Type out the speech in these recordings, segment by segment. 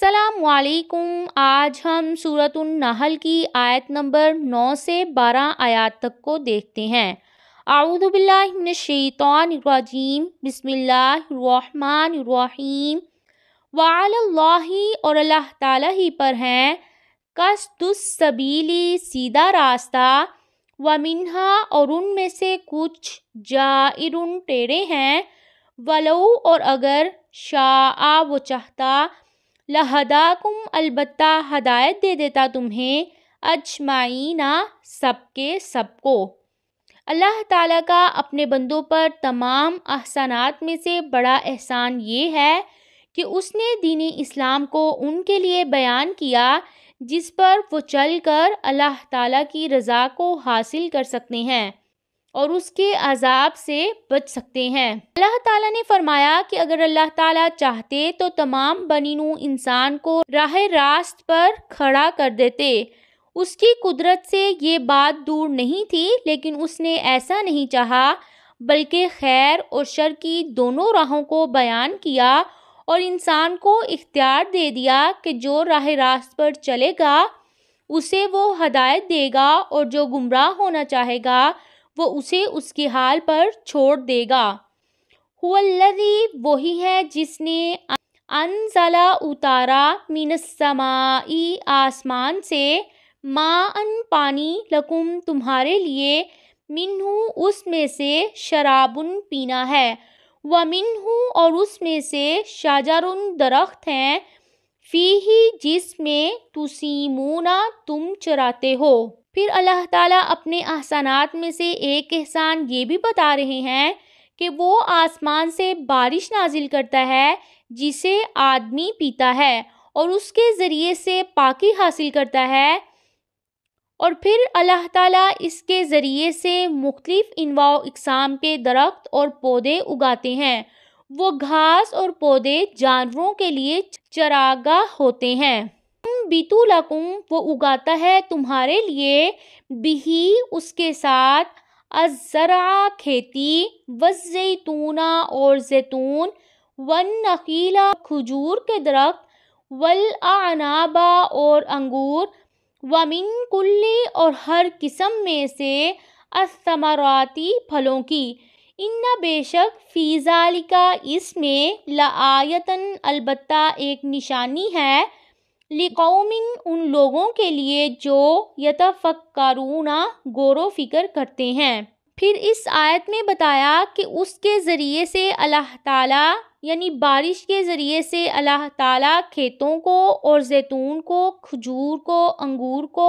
सलामकुम आज हम सूरत नहल की आयत नंबर 9 से 12 आयत तक को देखते हैं आऊदबिल्लाशैतरजीम बसमीम वाली और अल्लाह ताला ही पर हैं कसदुसबीली सीधा रास्ता व मिनहा और उनमें से कुछ जा टेढ़े हैं वलऊ और अगर शाह वो चाहता लहदाकुम अलबत्ता हदायत दे देता तुम्हें अजमाइना सबके सबको अल्लाह ताला का अपने बंदों पर तमाम अहसानात में से बड़ा एहसान ये है कि उसने दीनी इस्लाम को उनके लिए बयान किया जिस पर वो चल कर अल्लाह ताला की रज़ा को हासिल कर सकते हैं और उसके अजाब से बच सकते हैं अल्लाह ताला ने फरमाया कि अगर अल्लाह ताला चाहते तो तमाम बनीनू इंसान को राह रास्त पर खड़ा कर देते उसकी कुदरत से ये बात दूर नहीं थी लेकिन उसने ऐसा नहीं चाहा बल्कि खैर और शर की दोनों राहों को बयान किया और इंसान को इख्तियार दे दिया कि जो राह रास्त पर चलेगा उसे वो हदायत देगा और जो गुमराह होना चाहेगा वो उसे उसके हाल पर छोड़ देगा हुल्लदी वही है जिसने अनजला उतारा मिनसमाई आसमान से मा अन पानी लकुम तुम्हारे लिए उस उसमें से शराबुन पीना है व मिनहू और उसमें से शाजारुन दरख्त हैं फ़ी ही जिसमें तुसीमूना तुम चराते हो फिर अल्लाह ताला अपने अहसानात में से एक एहसान ये भी बता रहे हैं कि वो आसमान से बारिश नाजिल करता है जिसे आदमी पीता है और उसके ज़रिए से पाकी हासिल करता है और फिर अल्लाह ताला इसके ज़रिए से मुख्तलिफ़ अनवा इकसाम के दरख्त और पौधे उगाते हैं वो घास और पौधे जानवरों के लिए चरागा होते हैं बीतू लकुम वो उगाता है तुम्हारे लिए बिही उसके साथ अजरा खेती वज़ैतूना और जैतून वन नकीला खजूर के दरख्त वल आनाबा और अंगूर वमिन कुल्ली और हर किस्म में से असमराती फलों की इन बेशक फ़ीज़ालिका इसमें लायतन अलबत्ता एक निशानी है लिकौमिन उन लोगों के लिए जो यतफ़क्कारूना गौर फिक्र करते हैं फिर इस आयत में बताया कि उसके ज़रिए से अल्लाह ताला यानी बारिश के ज़रिए से अल्लाह ताला खेतों को और जैतून को खजूर को अंगूर को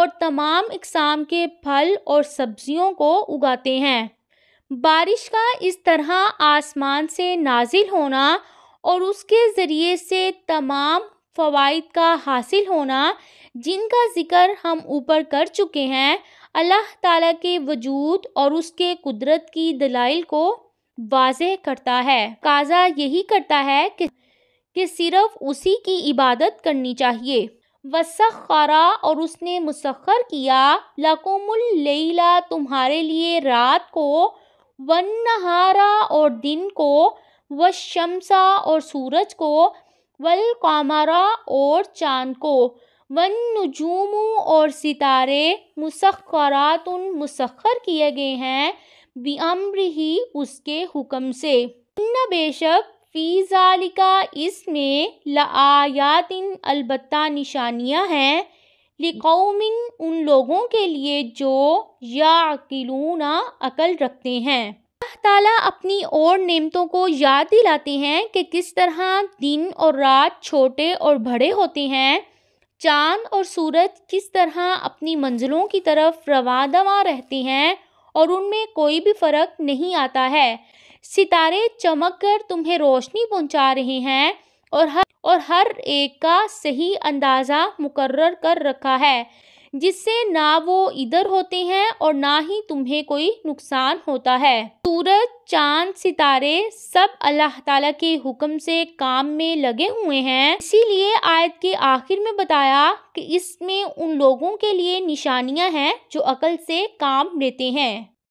और तमाम इकसाम के फल और सब्जियों को उगाते हैं बारिश का इस तरह आसमान से नाजिल होना और उसके ज़रिए से तमाम फ़वाद का हासिल होना जिनका ज़िक्र हम ऊपर कर चुके हैं अल्लाह ताला के वजूद और उसके कुदरत की दलाइल को वाज करता है काजा यही करता है कि, कि सिर्फ उसी की इबादत करनी चाहिए वसखारा और उसने मुसखर किया लकुमुल्लैला तुम्हारे लिए रात को वन नहारा और दिन को व शमसा और सूरज को वलकमरा और चाँद को वन नजूमों और सितारे उन मुसखर किए गए हैं बेअम्र ही उसके हुक्म से न बेशक फ़ीज़ालिका इसमें इन अलबत् निशानियाँ हैं लिकौमिन उन लोगों के लिए जो या अकलूना अकल रखते हैं ताला अपनी और नेमतों को याद दिलाते हैं कि किस तरह दिन और रात छोटे और बड़े होते हैं चांद और सूरज किस तरह अपनी मंजिलों की तरफ रवा दवा रहते हैं और उनमें कोई भी फ़र्क नहीं आता है सितारे चमक कर तुम्हें रोशनी पहुंचा रहे हैं और हर और हर एक का सही अंदाज़ा मुकर्र कर रखा है जिससे ना वो इधर होते हैं और ना ही तुम्हें कोई नुकसान होता है सूरज चांद सितारे सब अल्लाह ताला के हुक्म से काम में लगे हुए हैं इसीलिए आयत के आखिर में बताया कि इसमें उन लोगों के लिए निशानियां हैं जो अकल से काम लेते हैं